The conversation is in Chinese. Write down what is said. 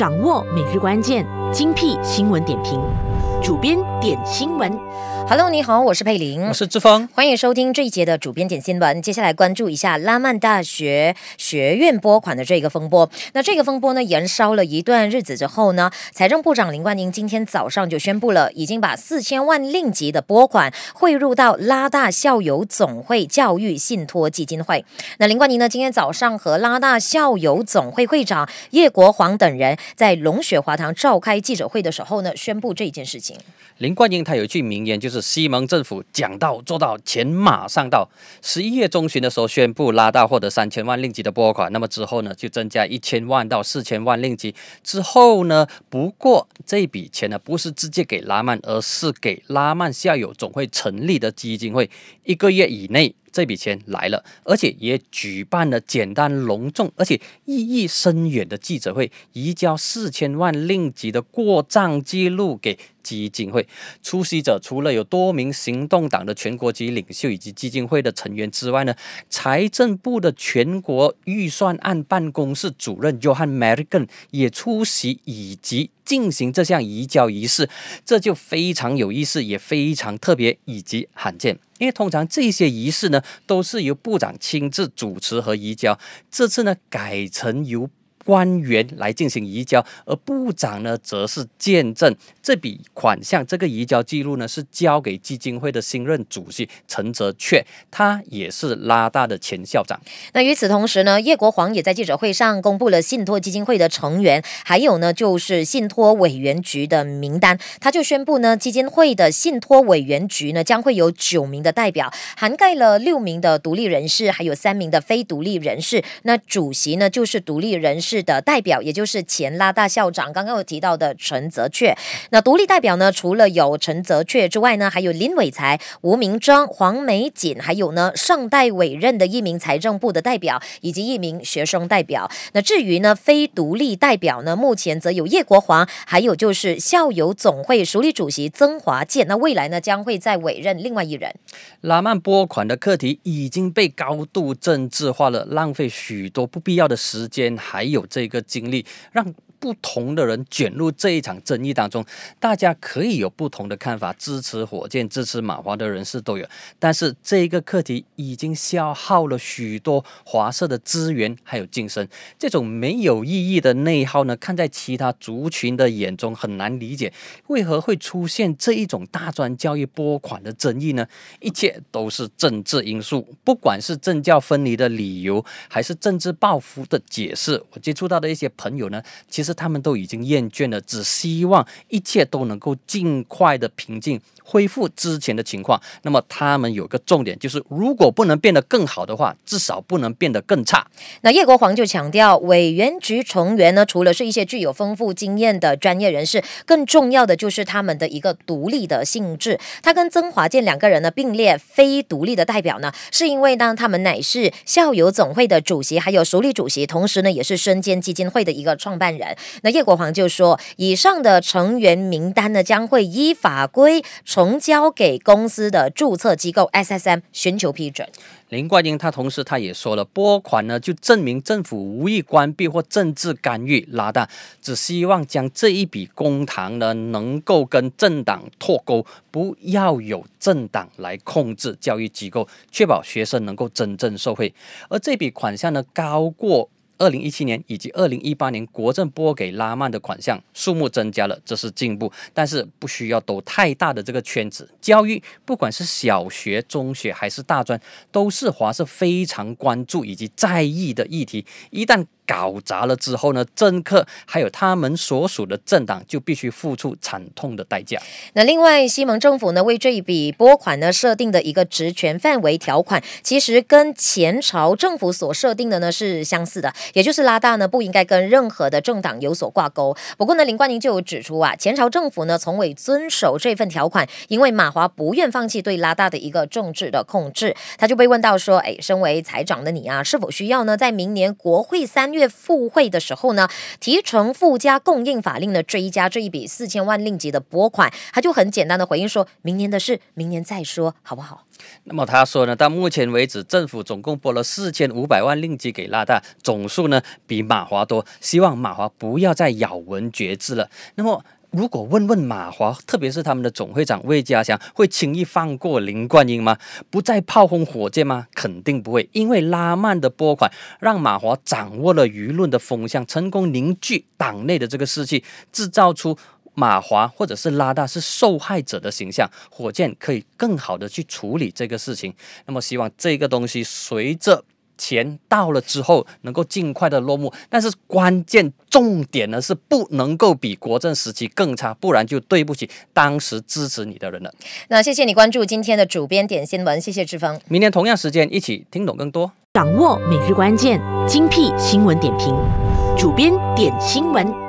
掌握每日关键精辟新闻点评，主编点新闻。Hello，你好，我是佩玲，我是志峰，欢迎收听这一节的主编点新闻。接下来关注一下拉曼大学学院拨款的这个风波。那这个风波呢，燃烧了一段日子之后呢，财政部长林冠英今天早上就宣布了，已经把四千万令吉的拨款汇入到拉大校友总会教育信托基金会。那林冠英呢，今天早上和拉大校友总会会长叶国煌等人在龙雪华堂召开记者会的时候呢，宣布这件事情。林冠英他有一句名言，就是。西蒙政府讲到做到，钱马上到。十一月中旬的时候宣布拉大获得三千万令吉的拨款，那么之后呢就增加一千万到四千万令吉。之后呢，不过这笔钱呢不是直接给拉曼，而是给拉曼校友总会成立的基金会，一个月以内。这笔钱来了，而且也举办了简单隆重而且意义深远的记者会，移交四千万令吉的过账记录给基金会。出席者除了有多名行动党的全国级领袖以及基金会的成员之外呢，财政部的全国预算案办公室主任 Johan m e r i g a n 也出席以及进行这项移交仪式，这就非常有意思，也非常特别以及罕见。因为通常这些仪式呢，都是由部长亲自主持和移交，这次呢改成由。官员来进行移交，而部长呢，则是见证这笔款项。这个移交记录呢，是交给基金会的新任主席陈泽确，他也是拉大的前校长。那与此同时呢，叶国煌也在记者会上公布了信托基金会的成员，还有呢，就是信托委员局的名单。他就宣布呢，基金会的信托委员局呢，将会有九名的代表，涵盖了六名的独立人士，还有三名的非独立人士。那主席呢，就是独立人士。的代表，也就是前拉大校长刚刚有提到的陈泽确。那独立代表呢？除了有陈泽确之外呢，还有林伟才、吴明章、黄美锦，还有呢上代委任的一名财政部的代表以及一名学生代表。那至于呢非独立代表呢，目前则有叶国华，还有就是校友总会署理主席曾华健。那未来呢将会再委任另外一人。拉曼拨款的课题已经被高度政治化了，浪费许多不必要的时间，还有。这个经历让。不同的人卷入这一场争议当中，大家可以有不同的看法，支持火箭、支持马华的人士都有。但是，这一个课题已经消耗了许多华社的资源，还有精神。这种没有意义的内耗呢，看在其他族群的眼中很难理解，为何会出现这一种大专教育拨款的争议呢？一切都是政治因素，不管是政教分离的理由，还是政治报复的解释。我接触到的一些朋友呢，其实。他们都已经厌倦了，只希望一切都能够尽快的平静，恢复之前的情况。那么他们有个重点，就是如果不能变得更好的话，至少不能变得更差。那叶国煌就强调，委员局成员呢，除了是一些具有丰富经验的专业人士，更重要的就是他们的一个独立的性质。他跟曾华健两个人呢并列非独立的代表呢，是因为呢他们乃是校友总会的主席，还有熟理主席，同时呢也是身兼基金会的一个创办人。那叶国煌就说：“以上的成员名单呢，将会依法规重交给公司的注册机构 SSM 寻求批准。”林冠英他同时他也说了，拨款呢就证明政府无意关闭或政治干预拉大，只希望将这一笔公帑呢能够跟政党脱钩，不要有政党来控制教育机构，确保学生能够真正受惠。而这笔款项呢，高过。二零一七年以及二零一八年，国政拨给拉曼的款项数目增加了，这是进步，但是不需要兜太大的这个圈子。教育，不管是小学、中学还是大专，都是华社非常关注以及在意的议题。一旦搞砸了之后呢，政客还有他们所属的政党就必须付出惨痛的代价。那另外，西蒙政府呢为这一笔拨款呢设定的一个职权范围条款，其实跟前朝政府所设定的呢是相似的，也就是拉大呢不应该跟任何的政党有所挂钩。不过呢，林冠宁就有指出啊，前朝政府呢从未遵守这份条款，因为马华不愿放弃对拉大的一个政治的控制。他就被问到说，哎，身为财长的你啊，是否需要呢在明年国会三月？赴会的时候呢，提成附加供应法令呢，追加这一笔四千万令吉的拨款，他就很简单的回应说：“明年的事，明年再说，好不好？”那么他说呢，到目前为止，政府总共拨了四千五百万令吉给拉大，总数呢比马华多，希望马华不要再咬文嚼字了。那么。如果问问马华，特别是他们的总会长魏家祥，会轻易放过林冠英吗？不再炮轰火箭吗？肯定不会，因为拉曼的拨款让马华掌握了舆论的风向，成功凝聚党内的这个士气，制造出马华或者是拉大是受害者的形象，火箭可以更好的去处理这个事情。那么，希望这个东西随着。钱到了之后，能够尽快的落幕。但是关键重点呢，是不能够比国政时期更差，不然就对不起当时支持你的人了。那谢谢你关注今天的主编点新闻，谢谢志峰。明天同样时间一起听懂更多，掌握每日关键精辟新闻点评，主编点新闻。